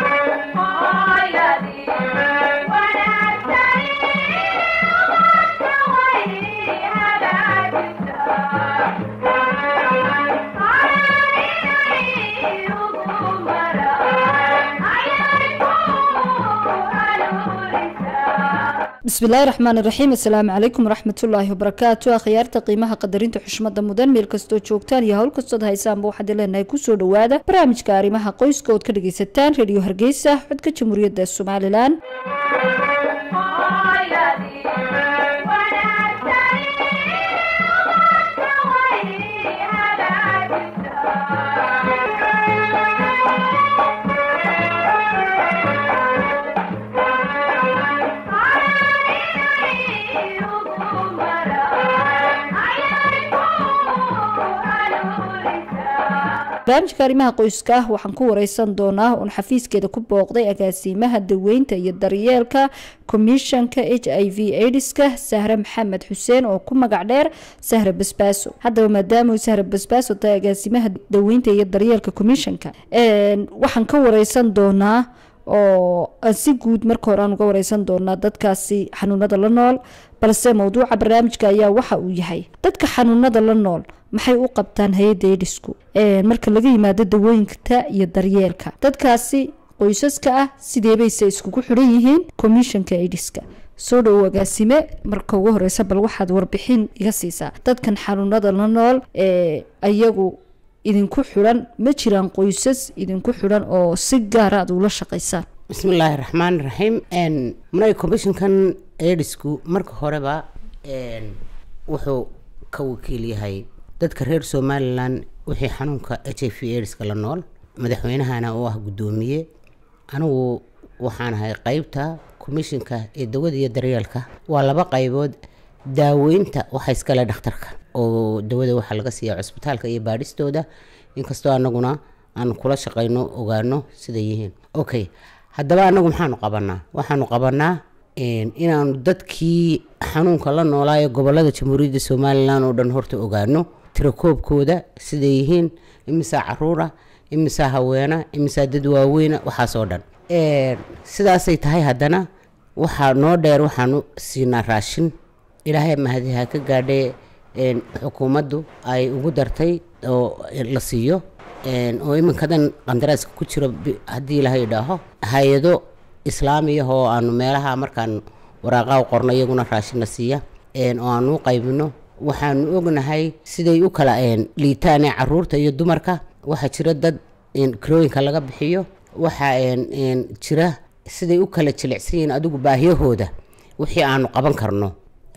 Oh, yeah, bismillahi raxmaan iraxiim assalaamu calaykum waraxmatullaahi wabarakaatu akhyaarta qiimaha qadarinta xushmada mudan meel kastoo joogtaan iyo howl kastood haysaanba waxaad leenahay kusoo dhawaada barnaamijka arrimaha qoyska ood ka dhagaysataan rediyo hargeysa codka jamhuuriyadda somalilan barnaamijka arrimaha qoyska waxaan ku wareysan doonaa un xafiiskeeda ku booqday agaasimaha daweynta iyo daryeelka komishanka h i v aidiska sahre maxamed xuseen oo ku magac dheer sahre basbaaso haddaba maadaamau sahre basbaaso tahay agaasimaha daweynta iyo daryeelka komishanka waxaan ka wareysan doonaa oo si guud marka hore aan uga wareysan doonaa dadkaasi xanuunada la nool balse mawduuca barnaamijka ayaa waxa uu yahay dadka xanuunada la nool maxay u qabtaan hay-adda edhisku marka laga yimaado dawooyinka iyo daryeelka dadkaasi qoysaska ah sideebayse iskugu xiran yihiin komishanka ediska soo dhow agaasime marka ugu horeysa bal waxaad warbixin iga siisaa dadkan xanuunada la nool ee ayagu idinku xidhan ma jiraan qoysas idinku xidhan oo si gaara ah aad ula shaqaysaan bismillaahi raxmaan raxiim managa commissionkan eedhisku marka horeba wuxuu ka wakiil yahay dadka reer somalilan wixii xanuunka h i v ediska la nool madaxweynahana oo ah guddoomiye anigu waxaan ahay qeybta commissionka ee dawada iyo daryeelka waa laba qaybood daaweynta waxa iskale dhakhtarka oo dawada waxaa laga siiyaa cusbitaalka iyo baadhistooda inkastoo anaguna aan kula shaqayno ogaano siday yihiin okay haddaba anagu maxaanu qabanaa waxaanu qabanaa inaanu dadkii xanuunka la noolaayo gobolada jamhuuriyadda somalilan oo dhan horta ogaano tirakoobkooda siday yihiin imisaa caruura imisaa haweena imisaa dad waaweyna waxaasoo dhan sidaasay tahay haddana waxaa noo dheer waxaanu siinaa raashin ilaahay mahadiha ka gaadhee xukuumaddu ay ugu dartay oo la siiyo oo iminkadan qandaraaska ku jiro haddii ilahay dhaaho hay-ado islaamiyah oo aanu meelaha markaan u qorno iyaguna raashinna siiya oo aanu u qaybino waxaanu ognahay siday u kala liitaanee caruurta iyo dumarka waxaa jira dad kirooyinka laga bixiyo waxaa jira siday u kala jilicsan yihiin adigu baahiyahooda wixii aanu qaban karno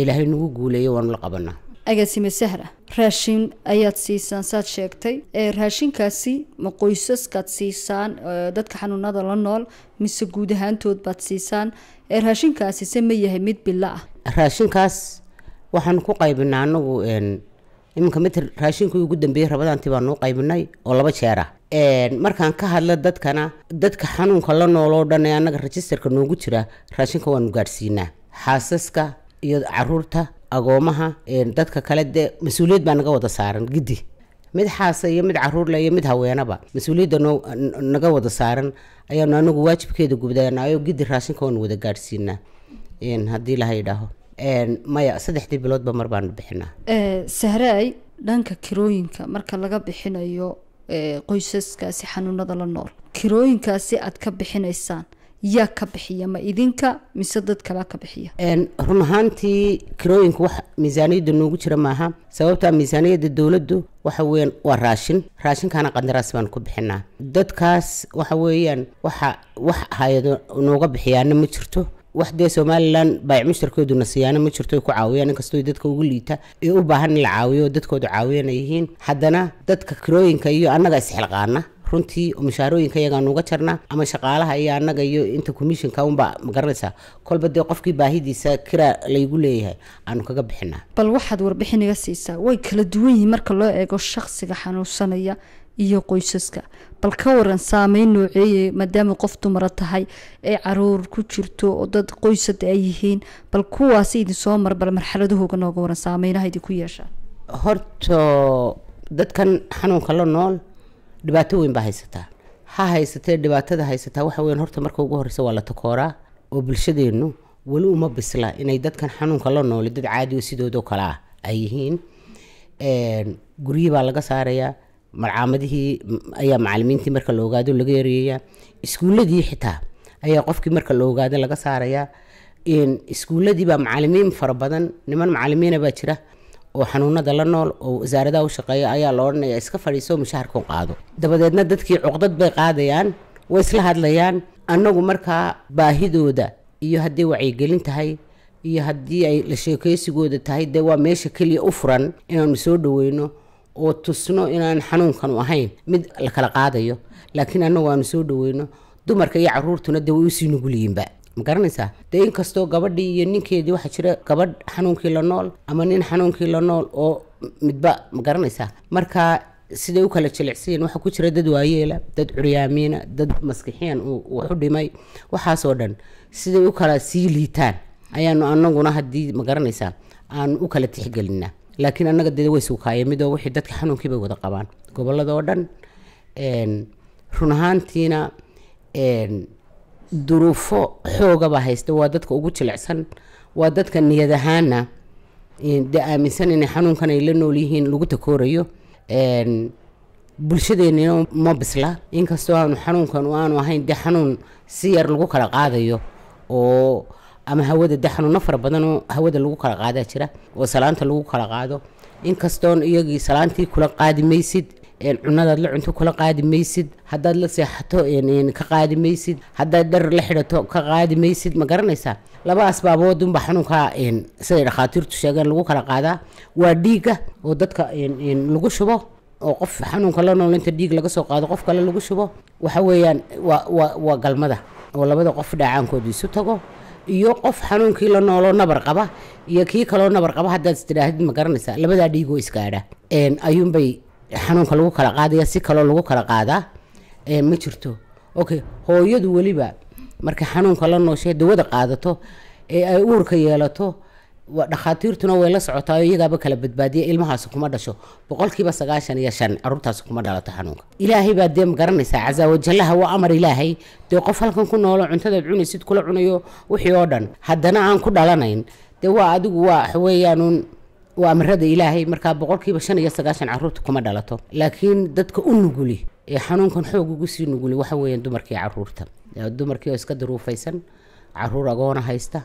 ilaahay nagu guuleeya waanu la qabanaa agaasime sahra ah. raashin ayaad siisaan saad sheegtay raashinkaasi ma qoysaskaad siisaan dadka xanuunada la nool mise guud ahaantood baad siisaan raashinkaasi se ma yahay mid bilo ah raashinkaas waxaan ku qaybinaa anagu iminka mid raashinkii ugu dambeeyey rabadaanti baan nuu qaybinay oo laba jeer ah markaan ka hadla dadkana dadka xanuunka la nool oo dhan ee annaga rajistarka noogu jira raashinka waanu gaadhsiinaa xaasaska iyo caruurta agoomaha dadka kale dee mas-uuliyad baa naga wada saaran gidi mid xaasa iyo mid caruurle iyo mid haweenaba mas-uuliyadda naga wada saaran ayaanu anagu waajibkeeda gubdaanayo gidi raashinka waanu wada gaadhsiinaa haddii laha idhaaho maya saddexdii biloodba mar baanu bixinaa sahraay dhanka kirooyinka marka laga bixinayo qoysaskaasi xanuunada la nool kirooyinkaasi aad ka bixinaysaan yaa ka bixiya ma idinka mise dad kalaa ka bixiya run ahaantii kirooyinka wax miisaaniyadda noogu jira maaha sababtaa miisaaniyadda dowladdu waxa weyaan waa raashin raashinkaana qandaraas baan ku bixinaa dadkaas waxa weeyaan waxa wax hay-ado nooga bixiyaana ma jirto wax dee somalilan baayic mushtarkeeduna siyaana ma jirto ku caawiyaan inkastoo dadka ugu liita ee u baahan in la caawiyo dadkoodu caawiyana yihiin haddana dadka kirooyinka iyo annaga isxilqaana runtii mashaarooyinka iyagaan uga jarna ama shaqaalaha iyo anaga iyo inta commissionka unbaa magaranaysaa kolba dee qofkii baahidiisa kira laygu leeyahay aanu kaga bixinaa bal waxaad warbixin iga siisaa way kala duwan yihiin marka loo eego shaqsiga xanuunsanaya iyo qoysaska bal ka waran saameyn nooceeye maadaama qof dumara tahay ee caruur ku jirto oo dad qoysada ay yihiin bal kuwaasi idin soo mar bal marxaladahooga nooga waran saameynaha idinku yeeshaa horto dadkan xanuunka la nool dhibaato weyn baa haysataa ha haysatee dhibaatada haysataa waxa weyan horta marka ugu horreysa waa la takooraa oo bulshadeennu weli uma bisla inay dadkan xanuunka la nooli dad caadi oo sidoodoo kale ah ay yihiin guryi baa laga saarayaa marcaamadihii ayaa macalimiintii marka la ogaado laga yareeyaa iskuuladii xitaa ayaa qofkii marka la ogaado laga saarayaa iskuuladii baa macalimiin fara badan niman macalimiina baa jira oo xanuunada la nool oo wasaaradaha u shaqeeya ayaa la odhanaya iska fadhiiso mushaharku qaado dabadeedna dadkii cuqdad bay qaadayaan way isla hadlayaan annagu markaa baahidooda iyo haddii wacyigelin tahay iyo haddii ay la sheekeysigooda tahay dee waa meesha keliya u furan inaanu soo dhoweyno oo tusno inaan xanuunkanu ahayn mid lakala qaadayo laakiin annagu aanu soo dhaweyno dumarka iyo caruurtuna dee way usii nugulyiinba ma garanaysaa dee inkastoo gabadhii iyo ninkeedii waxaa jira gabadh xanuunkii la nool ama nin xanuunkii la nool oo midba ma garanaysaa marka siday u kala jilicsiyen waxaa ku jira dad waayeela dad curyaamiina dad maskixiyan wax dhimay waxaasoo dhan siday u kala sii liitaan ayaanu anaguna haddii ma garanaysaa aan u kala tixgelinaa laakiin annaga dee way suukaayeen midoo wixii dadka xanuunkii bay wada qabaan gobolladoo dhan run ahaantiina duruufo xoogaba haysta waa dadka ugu jilicsan waa dadka niyad ahaana dee aaminsan inay xanuunkan ay la nool yihiin lagu takoorayo bulshadeenina ma bisla inkastoo aanu xanuunkan aanu ahayn dee xanuun si yar lagu kala qaadayo oo ama hawada de xanuunno fara badanoo hawada lagu kala qaadaa jira oo salaanta lagu kala qaado inkastoon iyagii salaantii kula qaadi maysid cunadaad la cunto kula qaadi maysid haddaad la seexato ka qaadi maysid haddaad dhar la xidhato ka qaadi maysid ma garanaysaa laba asbaabood unbaa xanuunkaa siday dhakhaatiirtu sheegeen lagu kala qaadaa waa dhiiga oo dadka lagu shubo oo qof xanuunka la nool inta dhiig laga soo qaado qof kale lagu shubo waxa weeyaan waa galmada oo labada qof dhaacaankooda isu tago iyo qof xanuunkii la nooloo nabar qaba iyo kii kaloo nabar qaba haddaad istidhaahid ma garanaysaa labadaa dhiigoo oo ayuunbay xanuunka lagu kala qaadaya si kaloo lagu kala qaadaa ma jirto okay hooyadu weliba marka xanuunka la nooshe dawada qaadato ee ay uurka yeelato dhakhaatiirtuna way la socotaa iyagaaba kala badbaadiya ilmahaas kuma dhasho boqolkiiba sagaashan iyo shan caruurtaas kuma dhalato xanuunka ilaahay baa dee magaranaysaa casaawajallaha waa amar ilaahay dee qof halkan ku noolo cuntadaad cunaysid kula cunayo wixii oo dhan haddana aan ku dhalanayn dee waa adigu waa waxweeyaanuun waa amarada ilaahay markaa boqolkiiba shan iyo sagaashan caruurta kuma dhalato laakiin dadka u nuguli ee xanuunkan xoog ugu sii nuguli waxa weeyaan dumarkii caruurta dumarkii oo iska daruufaysan caruur agoona haysta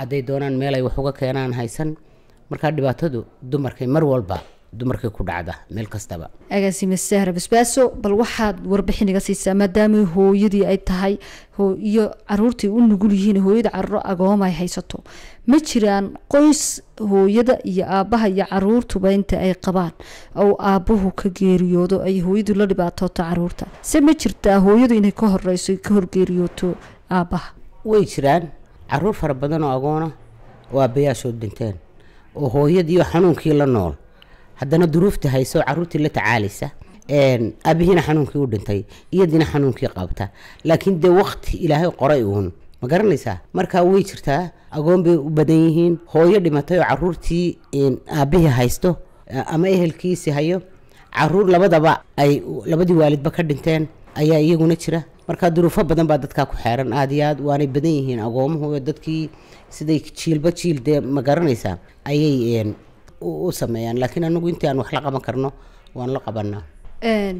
hadday doonaan meel ay wax uga keenaan haysan markaa dhibaatadu dumarkay mar walba dumarkii ku dhacda meel kastaba agaasime sahra basbaaso bal waxaad warbixin iga siisaa maadaama hooyadii ay tahay iyo caruurtii u nugul yihiin hooyada carro agooma haysato ma jiraan qoys hooyada iyo aabbaha iyo caruurtuba inta ay qabaan ou aabbuhu ka geeriyoodo ay hooyadu la dhibaatooto caruurta se ma jirtaa hooyadu inay ka horeyso ka horgeeriyooto aabbaha way jiraan caruur fara badan oo agoona oo aabbayaashood dhinteen oo hooyadiiyo xanuunkii la nool haddana duruuftii hayso caruurtii la tacaalaysa aabihiina xanuunkii u dhintay iyadiina xanuunkii qabta laakiin dee wakti ilaahay qoray uun ma garanaysaa markaa way jirtaa agoon bay u badan yihiin hooyo dhimatay oo caruurtii aabihii haysto eh, ama ehelkiisi hayo caruur labadaba ay labadii waalidba ka dhinteen ayaa iyaguna jira markaa duruufo badan baa dadkaa ku xeeran aada iyo aad waanay badan yihiin agoomuhu dadkii siday jiilba jiil dee ma garanaysaa ayay u sameeyaan laakiin anagu intii aan wax la qaban karno waan la qabanaa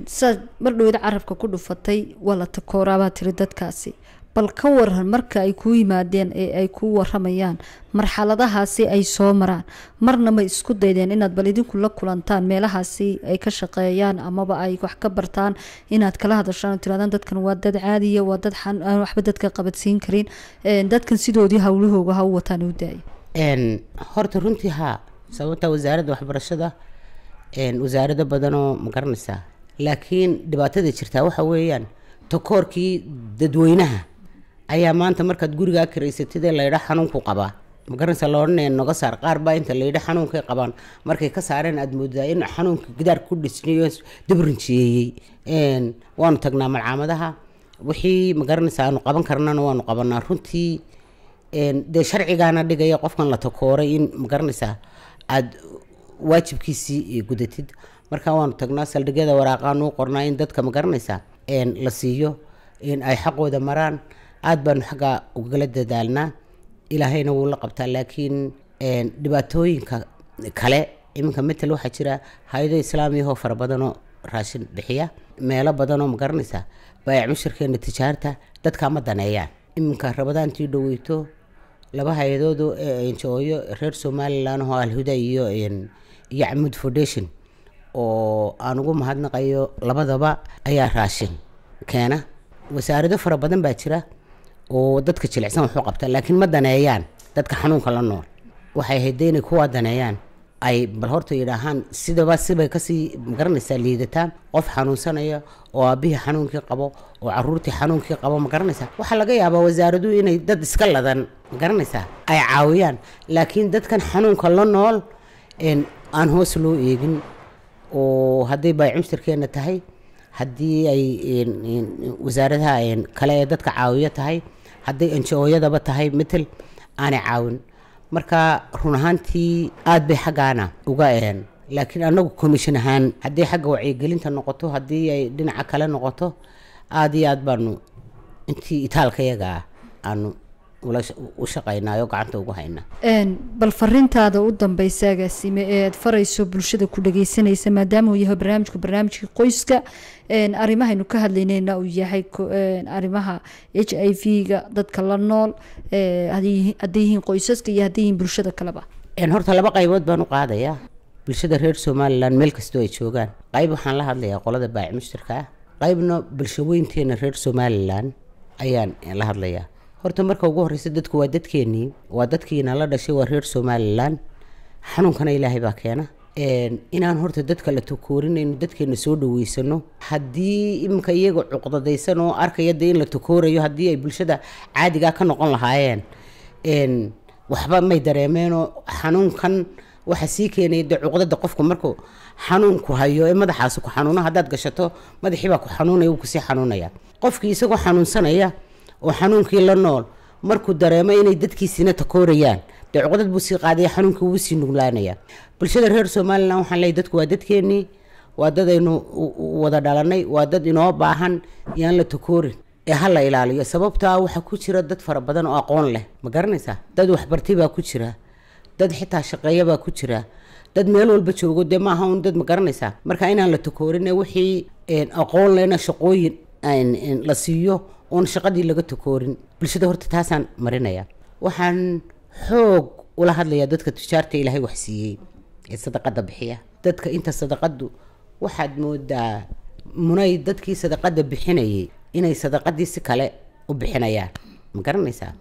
saad mardhowda carabka ku dhufatay waa la takooraabaa tiri dadkaasi bal ka waran marka ay kuu yimaadeen ee ay kuu waramayaan marxaladahaasi ay soo maraan marna ma isku daydeen inaad bal idinku la kulantaan meelahaasi ay ka shaqeeyaan amaba ay wax ka bartaan inaad kala hadashaan tiraadaan dadkan waa dad caadiya waa dad aan waxba dadka qabadsiin karin dadkan sidoodii howlahooga ha u wataan u daaya horta runtii haa sababta wasaaradda waxbarashada wasaarado badanoo ma garanaysaa laakiin dhibaatada jirtaa waxa weeyaan takoorkii dadweynaha ayaa maanta markaad gurigaa karaysatid ee laydha xanuunku qabaa ma garanaysaa noga saar qaar baa inta laydha xanuunkay qabaan markay ka saareen aad moodaa in xanuunka gidaar ku dhisnayo dabrinjiyeeyey waanu tagnaa malcaamadaha wixii ma garanaysaa aanu qaban karnana waanu qabanaa runtii dee sharcigaana dhigaya qofkan la takooray in ma garanaysaa aad waajibkiisii gudatid marka waanu tagnaa saldhigyada waraaqaanuu qornaa in dadka ma garanaysaa la siiyo in ay xaqooda maraan aada baanu xaggaa ugala dadaalnaa ilaahayna wuu la qabtaa laakiin dhibaatooyinka kale iminka metel waxaa jira hay-ado islaamiyahoo fara badanoo raashin bixiya meelo badanoo ma garanaysaa baayac mushirkeena tijaarta dadkaa ma daneeyaan iminka rabadaantii dhaweyto laba hay-adood ee jooyo reer somalilan oo alhuda iyo iyo camud foundation oo aan ugu mahadnaqayo labadaba ayaa raashin keena wasaarado fara badan baa jira oo dadka jilicsan waxu qabta laakiin ma daneeyaan dadka xanuunka la nool waxay hayd inay kuwa daneeyaan ay bal horta yidhaahaan sidaba sibay kasii magaranaysaa liidataa qof xanuunsanaya oo aabihii xanuunkii qabo oo caruurtii xanuunkii qabo ma garanaysaa waxaa laga yaabaa wasaaraduhu inay dad iska ladan ma garanaysaa ay caawiyaan laakiin dadkan xanuunka la nool aan hoos loo eegin oo hadday baaycimsirkeenna tahay haddii ay wasaaradaha kale ee dadka caawiyo tahay hadday anjooyadaba tahay metel aanay caawin marka run ahaantii aada bay xaggaana uga een laakiin annagu komishin ahaan haddii xagga wacyigelinta noqoto haddii ay dhinaca kale noqoto aada iyo aada baanu intii itaalka ah aanu u shaqaynayo gacanta ugu hayna bal fariintaada u dambeysa agaasime ee aad farayso bulshada ku dhageysanaysa maadaama uu yahay barnaamijku barnaamijka qoyska arrimahaynu ka hadlayneyna uu yahay arrimaha h i v-ga dadka la nool hadday yihiin qoysaska iyo hadday yihiin bulshada kaleba horta laba qaybood baan u qaadayaa bulshada reer somalilan meel kastoo ay joogaan qayb waxaan la hadlayaa qolada baaci mushtarka ah qaybna bulshaweynteenna reer somalilan ayaan la hadlayaa horta marka ugu horeysa dadku waa dadkeenii waa dadkiina la dhashay waa reer somalilan xanuunkana ilaahay baa keena inaan horta dadka la takoorinayno dadkeena soo dhaweysano haddii iminka iyaga cuqdadaysan oo arkaya in la takoorayo haddii ay bulshada caadigaa ka noqon lahaayeen waxba may dareemeenoo xanuunkan waxa sii keenaya de cuqdada qofku markuu xanuunku hayo ee madaxaasi ku xanuuno haddaad gashato madaxii baa ku xanuunaya wuu kusii xanuunaya qofkii isagoo xanuunsanaya oo xanuunkii la nool markuu dareemo inay dadkiisina takoorayaan deecuqdad buu sii qaadaya xanuunkii wuu sii nuglaanaya bulshada reer somalilan waxaan leeyahy dadku waa dadkeenii waa dad aynu wada dhalanay waa dad inoo baahan yaan la takoorin ee ha la ilaaliyo sababtaa waxaa ku jira dad fara badan oo aqoon leh ma garanaysaa dad waxbartay baa ku jira dad xitaa shaqeeya baa ku jira dad meel walba joogo dee maaha un dad ma garanaysaa marka inaan la takoorin ee wixii aqoon lehna shaqooyin la siiyo oon shaqadii laga takoorin bulshada horta taasaan marinaya waxaan xoog ula hadlayaa dadka tijaarta ilaahay wax siiyey ee sadaqada bixiya dadka inta sadaqadu waxaad moodaa munay dadkii sadaqada bixinayay inay sadaqadii si kale u bixinayaan ma garanaysaa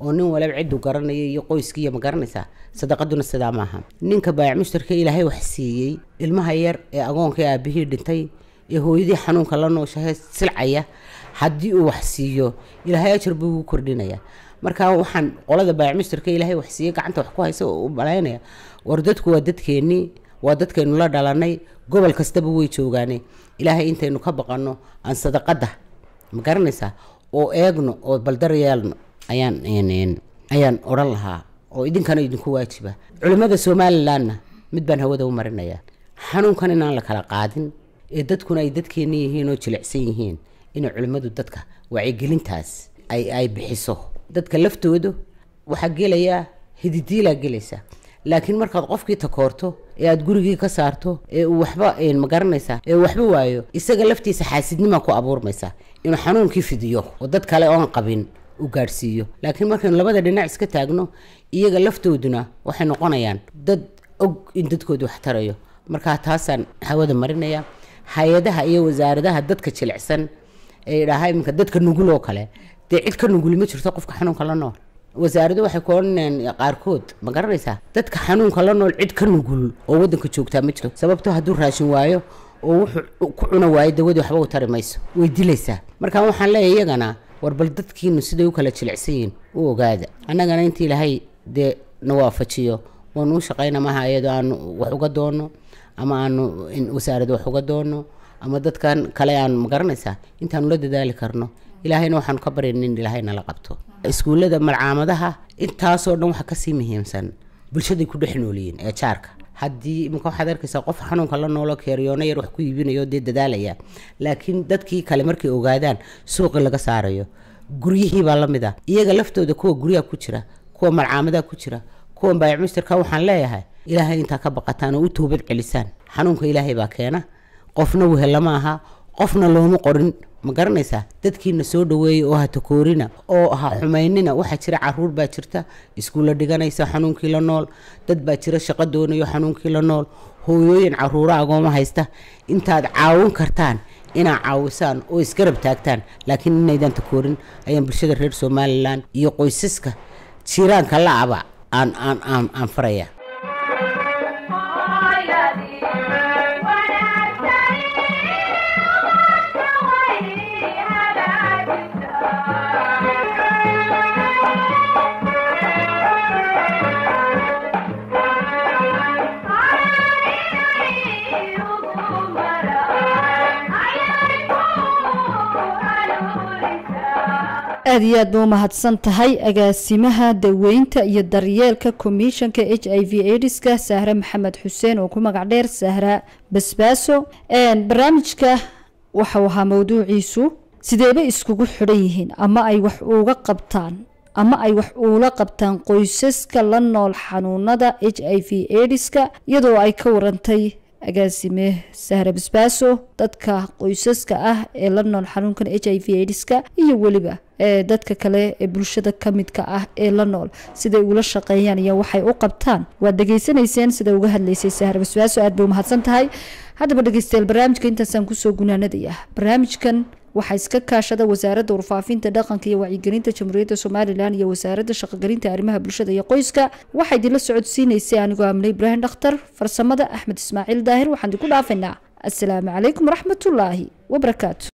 oo nin waliba cidduu garanaya iyo qoyskiiya ma garanaysaa sadaqaduna sidaa maaha ninka baayac mushtarka ilaahay wax siiyey ilmaha yar ee agoonkai aabihii dhintay ee hooyadii xanuunka la nooshahay silcaya haddii uu wax siiyo ilaahay ajar buu ugu kordhinaya marka waxaan qolada baayacmistarka ilaahay wax siiyey gacanta wax ku haysa u malaynaya war dadku waa dadkeennii waa dadkaynu la dhalanay gobol kastaba way joogaanay ilaahay intaynu ka baqanno aan sadaqada ma garanaysaa oo eegno oo baldaryeelno ayaan ayaan odhan lahaa oo idinkana idinku waajiba culimmada somalilanna mid baan hawada u marinaya xanuunkan inaan la kala qaadin ee dadkuna ay dadkeenna yihiin oo jilicsan yihiin inay culimmadu dadka wacyigelintaas ay bixiso dadka laftoodu waxaa gelayaa hididiilaa gelaysaa laakiin markaad qofkii takoorto ee aad gurigii ka saarto ee uu waxba ma garanaysaa ee waxba waayo isaga laftiisa xaasidnimaa ku abuurmaysaa inuu xanuunkii fidiyo oo dad kale oon qabin u gaadhsiiyo laakiin markaynu labada dhinac iska taagno iyaga laftooduna waxay noqonayaan dad og in dadkooda wax tarayo markaa taasaan hawada marinaya hay-adaha iyo wasaaradaha dadka jilicsan ee idhaaha iminka dadka nugul oo kale dee cid ka nugul ma jirto qofka xanuunka la nool wasaaradu waxay ku odhanayaan qaarkood ma garanaysaa dadka xanuunka la nool cid ka nugul oo waddanka joogtaa ma jirto sababtoo ah hadduu raashin waayo oo wuxuu ku cuna waayo dawadii waxba u tari mayso way dilaysaa marka waxaan leeyahay iyagana warbal dadkiinu siday u kala jilicsan yihin u ogaada annagana intii ilaahay dee na waafajiyo waanuu shaqayna maaha iyadoo aan wax uga doono ama aanu wasaarad wax uga doono ama dadkan kale aan magaranaysaa intaanu la dadaali karno ilaahayna waxaanu ka baryan in ilaahay nala qabto iskuullada malcaamadaha intaasoo dhan waxa kasii muhiimsan bulshaday ku dhex noolyihiin ee jaarka haddii imika waxaad arkaysaa qof xanuunka la noolo keeriyoona yar wax ku iibinayo dee dadaalaya laakiin dadkii kale markay ogaadaan suuqi laga saarayo guryihiibaa la mid ah iyaga laftooda kuwa guryaha ku jira kuwa malcaamadaha ku jira kuwan baayac misirka waxaan leeyahay ilaahay intaa ka baqataan oo u toobad celisaan xanuunka ilaahay baa keena qofna wehelama aha qofna looma qorin ma garanaysaa dadkiina soo dhaweeyay oo ha takoorina oo ha xumaynina waxaa jira caruur baa jirta iskuulla dhiganaysa xanuunkii la nool dad baa jira shaqo doonayo xanuunkii la nool hooyooyin caruura agooma haysta intaad caawin kartaan inaa caawisaan oo isgarab taagtaan laakiin inaydan takoorin ayaan bulshada reer somalilan iyo qoysaska jiraanka la-aba and, and, and, and prayer. aad iyo aad ba u mahadsan tahay agaasimaha daweynta iyo daryeelka komishanka h i v aidiska sahre maxamed xuseen oo ku magac dheer sahra basbaaso barnaamijka waxau ahaa mawduuciisu sideeba iskugu xidhan yihiin ama ay wax uga qabtaan ama ay wax uula qabtaan qoysaska la nool xanuunada h i v aidiska iyadoo ay ka warantay agaasime sahra basbaaso dadka qoysaska ah ee la nool xanuunkan h i v aids iyo weliba ee dadka kale ee bulshada ka midka ah ee la nool siday ula shaqeeyaan iyo waxay u qabtaan waad dhegeysanayseen sida uga hadlaysay sahra basbaaso aad bay u mahadsan tahay haddaba dhegeystayaal barnaamijka intaasaan kusoo gunaanadaya barnaamijkan waxaa iska kaashada wasaaradda warfaafinta dhaqanka iyo wacyigelinta jamhuuriyadda somalilan iyo wasaaradda shaqogelinta arrimaha bulshada iyo qoyska waxaa idinla socodsiinaysay anigoo amne ibraahim dhakhtar farsamada axmed ismaaciil daahir waxaan idinku dhaafaynaa assalaamu calaykum waraxmatullaahi wabarakaatu